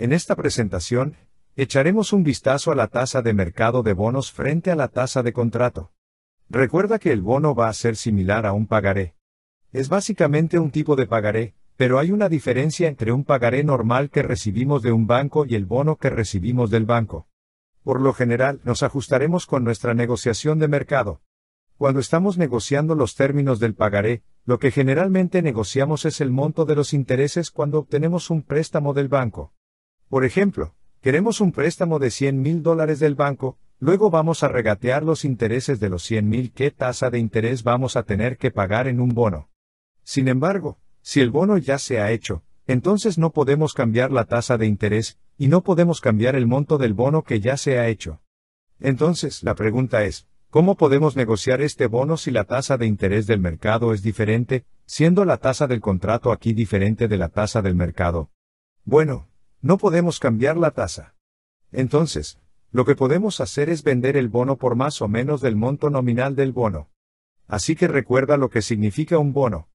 En esta presentación, echaremos un vistazo a la tasa de mercado de bonos frente a la tasa de contrato. Recuerda que el bono va a ser similar a un pagaré. Es básicamente un tipo de pagaré, pero hay una diferencia entre un pagaré normal que recibimos de un banco y el bono que recibimos del banco. Por lo general, nos ajustaremos con nuestra negociación de mercado. Cuando estamos negociando los términos del pagaré, lo que generalmente negociamos es el monto de los intereses cuando obtenemos un préstamo del banco. Por ejemplo, queremos un préstamo de 100 mil dólares del banco, luego vamos a regatear los intereses de los 100 mil. ¿Qué tasa de interés vamos a tener que pagar en un bono? Sin embargo, si el bono ya se ha hecho, entonces no podemos cambiar la tasa de interés, y no podemos cambiar el monto del bono que ya se ha hecho. Entonces, la pregunta es, ¿cómo podemos negociar este bono si la tasa de interés del mercado es diferente, siendo la tasa del contrato aquí diferente de la tasa del mercado? Bueno, no podemos cambiar la tasa. Entonces, lo que podemos hacer es vender el bono por más o menos del monto nominal del bono. Así que recuerda lo que significa un bono.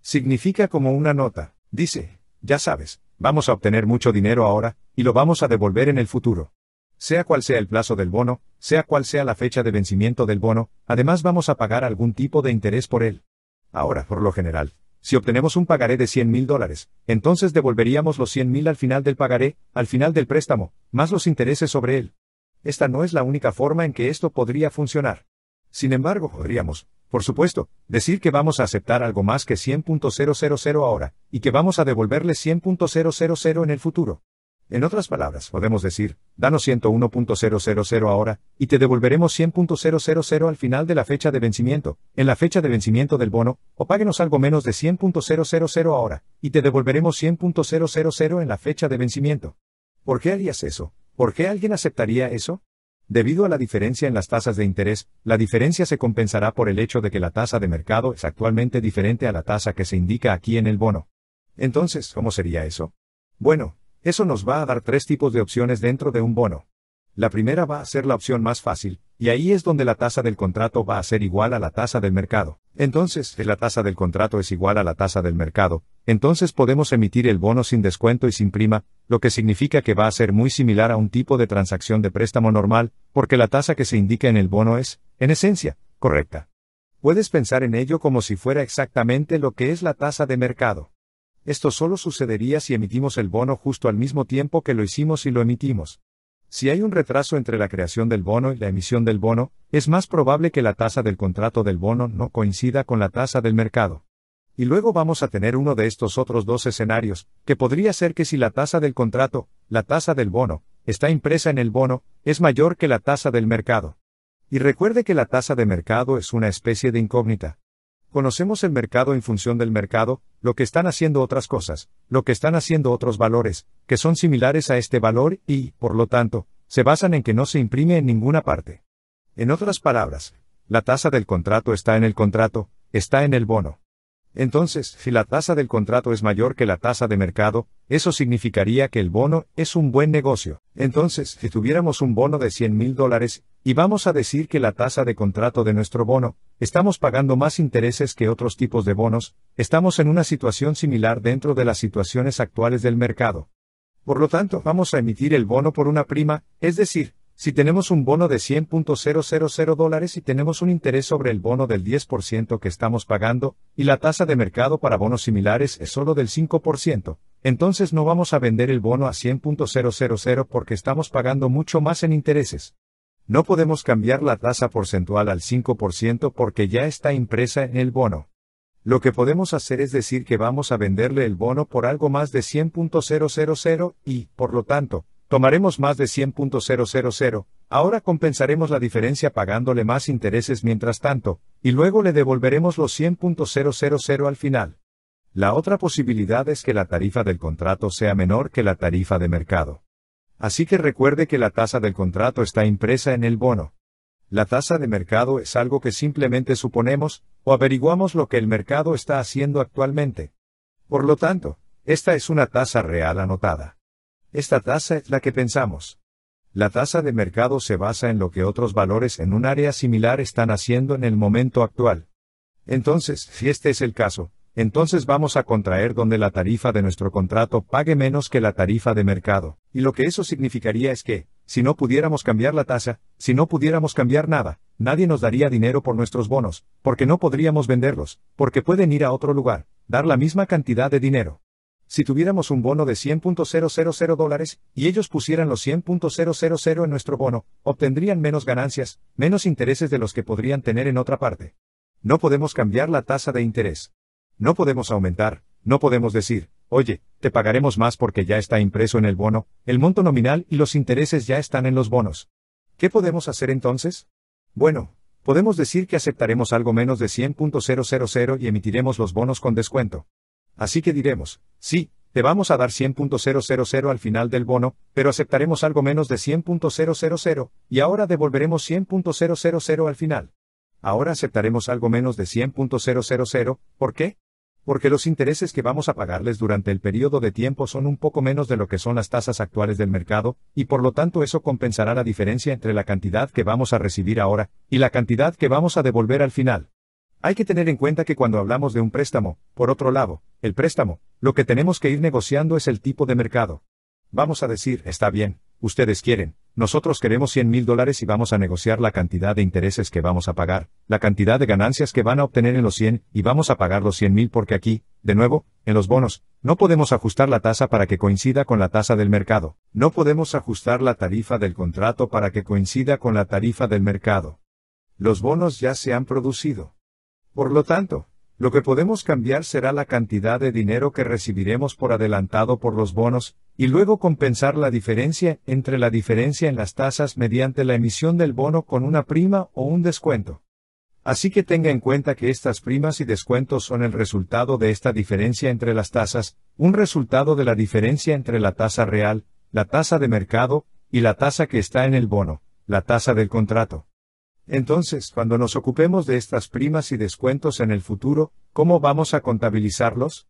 Significa como una nota, dice, ya sabes, vamos a obtener mucho dinero ahora, y lo vamos a devolver en el futuro. Sea cual sea el plazo del bono, sea cual sea la fecha de vencimiento del bono, además vamos a pagar algún tipo de interés por él. Ahora, por lo general, si obtenemos un pagaré de 100 mil dólares, entonces devolveríamos los 100 mil al final del pagaré, al final del préstamo, más los intereses sobre él. Esta no es la única forma en que esto podría funcionar. Sin embargo, podríamos, por supuesto, decir que vamos a aceptar algo más que 100.000 ahora, y que vamos a devolverle 100.000 en el futuro. En otras palabras, podemos decir, danos 101.000 ahora, y te devolveremos 100.000 al final de la fecha de vencimiento, en la fecha de vencimiento del bono, o páguenos algo menos de 100.000 ahora, y te devolveremos 100.000 en la fecha de vencimiento. ¿Por qué harías eso? ¿Por qué alguien aceptaría eso? Debido a la diferencia en las tasas de interés, la diferencia se compensará por el hecho de que la tasa de mercado es actualmente diferente a la tasa que se indica aquí en el bono. Entonces, ¿cómo sería eso? Bueno, eso nos va a dar tres tipos de opciones dentro de un bono. La primera va a ser la opción más fácil, y ahí es donde la tasa del contrato va a ser igual a la tasa del mercado. Entonces, si la tasa del contrato es igual a la tasa del mercado, entonces podemos emitir el bono sin descuento y sin prima, lo que significa que va a ser muy similar a un tipo de transacción de préstamo normal, porque la tasa que se indica en el bono es, en esencia, correcta. Puedes pensar en ello como si fuera exactamente lo que es la tasa de mercado. Esto solo sucedería si emitimos el bono justo al mismo tiempo que lo hicimos y lo emitimos. Si hay un retraso entre la creación del bono y la emisión del bono, es más probable que la tasa del contrato del bono no coincida con la tasa del mercado. Y luego vamos a tener uno de estos otros dos escenarios, que podría ser que si la tasa del contrato, la tasa del bono, está impresa en el bono, es mayor que la tasa del mercado. Y recuerde que la tasa de mercado es una especie de incógnita. Conocemos el mercado en función del mercado, lo que están haciendo otras cosas, lo que están haciendo otros valores, que son similares a este valor y, por lo tanto, se basan en que no se imprime en ninguna parte. En otras palabras, la tasa del contrato está en el contrato, está en el bono. Entonces, si la tasa del contrato es mayor que la tasa de mercado, eso significaría que el bono es un buen negocio. Entonces, si tuviéramos un bono de 100 mil dólares, y vamos a decir que la tasa de contrato de nuestro bono, estamos pagando más intereses que otros tipos de bonos, estamos en una situación similar dentro de las situaciones actuales del mercado. Por lo tanto, vamos a emitir el bono por una prima, es decir, si tenemos un bono de 100.000 dólares y tenemos un interés sobre el bono del 10% que estamos pagando, y la tasa de mercado para bonos similares es solo del 5%, entonces no vamos a vender el bono a 100.000 porque estamos pagando mucho más en intereses. No podemos cambiar la tasa porcentual al 5% porque ya está impresa en el bono. Lo que podemos hacer es decir que vamos a venderle el bono por algo más de 100.000 y, por lo tanto, Tomaremos más de 100.000, ahora compensaremos la diferencia pagándole más intereses mientras tanto, y luego le devolveremos los 100.000 al final. La otra posibilidad es que la tarifa del contrato sea menor que la tarifa de mercado. Así que recuerde que la tasa del contrato está impresa en el bono. La tasa de mercado es algo que simplemente suponemos, o averiguamos lo que el mercado está haciendo actualmente. Por lo tanto, esta es una tasa real anotada. Esta tasa es la que pensamos. La tasa de mercado se basa en lo que otros valores en un área similar están haciendo en el momento actual. Entonces, si este es el caso, entonces vamos a contraer donde la tarifa de nuestro contrato pague menos que la tarifa de mercado. Y lo que eso significaría es que, si no pudiéramos cambiar la tasa, si no pudiéramos cambiar nada, nadie nos daría dinero por nuestros bonos, porque no podríamos venderlos, porque pueden ir a otro lugar, dar la misma cantidad de dinero. Si tuviéramos un bono de 100.000 dólares, y ellos pusieran los 100.000 en nuestro bono, obtendrían menos ganancias, menos intereses de los que podrían tener en otra parte. No podemos cambiar la tasa de interés. No podemos aumentar, no podemos decir, oye, te pagaremos más porque ya está impreso en el bono, el monto nominal y los intereses ya están en los bonos. ¿Qué podemos hacer entonces? Bueno, podemos decir que aceptaremos algo menos de 100.000 y emitiremos los bonos con descuento. Así que diremos, sí, te vamos a dar 100.000 al final del bono, pero aceptaremos algo menos de 100.000, y ahora devolveremos 100.000 al final. Ahora aceptaremos algo menos de 100.000, ¿por qué? Porque los intereses que vamos a pagarles durante el periodo de tiempo son un poco menos de lo que son las tasas actuales del mercado, y por lo tanto eso compensará la diferencia entre la cantidad que vamos a recibir ahora, y la cantidad que vamos a devolver al final. Hay que tener en cuenta que cuando hablamos de un préstamo, por otro lado, el préstamo, lo que tenemos que ir negociando es el tipo de mercado. Vamos a decir, está bien, ustedes quieren, nosotros queremos 100 mil dólares y vamos a negociar la cantidad de intereses que vamos a pagar, la cantidad de ganancias que van a obtener en los 100 y vamos a pagar los 100 mil porque aquí, de nuevo, en los bonos, no podemos ajustar la tasa para que coincida con la tasa del mercado. No podemos ajustar la tarifa del contrato para que coincida con la tarifa del mercado. Los bonos ya se han producido. Por lo tanto, lo que podemos cambiar será la cantidad de dinero que recibiremos por adelantado por los bonos, y luego compensar la diferencia entre la diferencia en las tasas mediante la emisión del bono con una prima o un descuento. Así que tenga en cuenta que estas primas y descuentos son el resultado de esta diferencia entre las tasas, un resultado de la diferencia entre la tasa real, la tasa de mercado, y la tasa que está en el bono, la tasa del contrato. Entonces, cuando nos ocupemos de estas primas y descuentos en el futuro, ¿cómo vamos a contabilizarlos?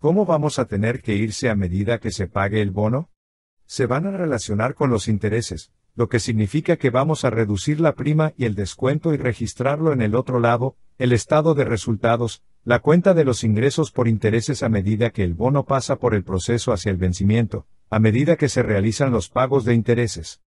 ¿Cómo vamos a tener que irse a medida que se pague el bono? Se van a relacionar con los intereses, lo que significa que vamos a reducir la prima y el descuento y registrarlo en el otro lado, el estado de resultados, la cuenta de los ingresos por intereses a medida que el bono pasa por el proceso hacia el vencimiento, a medida que se realizan los pagos de intereses.